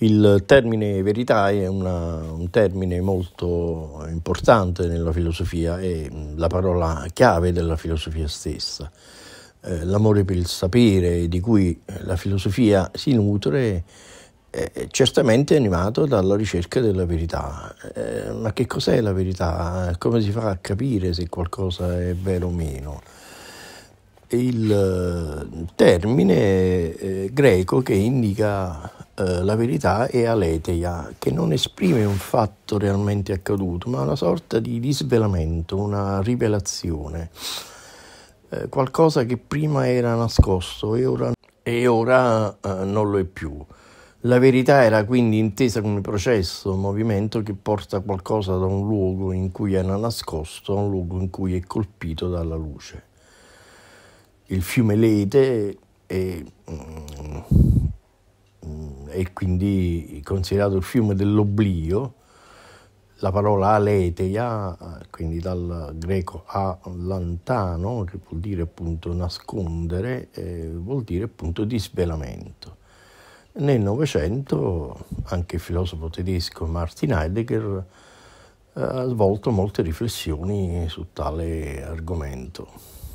Il termine verità è una, un termine molto importante nella filosofia, è mm, la parola chiave della filosofia stessa. Eh, l'amore per il sapere di cui eh, la filosofia si nutre è certamente animato dalla ricerca della verità. Eh, ma che cos'è la verità? Come si fa a capire se qualcosa è vero o meno? Il eh, termine eh, greco che indica eh, la verità è aleteia, che non esprime un fatto realmente accaduto, ma una sorta di disvelamento, una rivelazione, eh, qualcosa che prima era nascosto e ora, e ora eh, non lo è più. La verità era quindi intesa come processo, movimento che porta qualcosa da un luogo in cui era nascosto a un luogo in cui è colpito dalla luce. Il fiume Lete è mm, e quindi considerato il fiume dell'oblio, la parola aleteia, quindi dal greco a lantano, che vuol dire appunto nascondere, eh, vuol dire appunto disvelamento. Nel Novecento anche il filosofo tedesco Martin Heidegger eh, ha svolto molte riflessioni su tale argomento.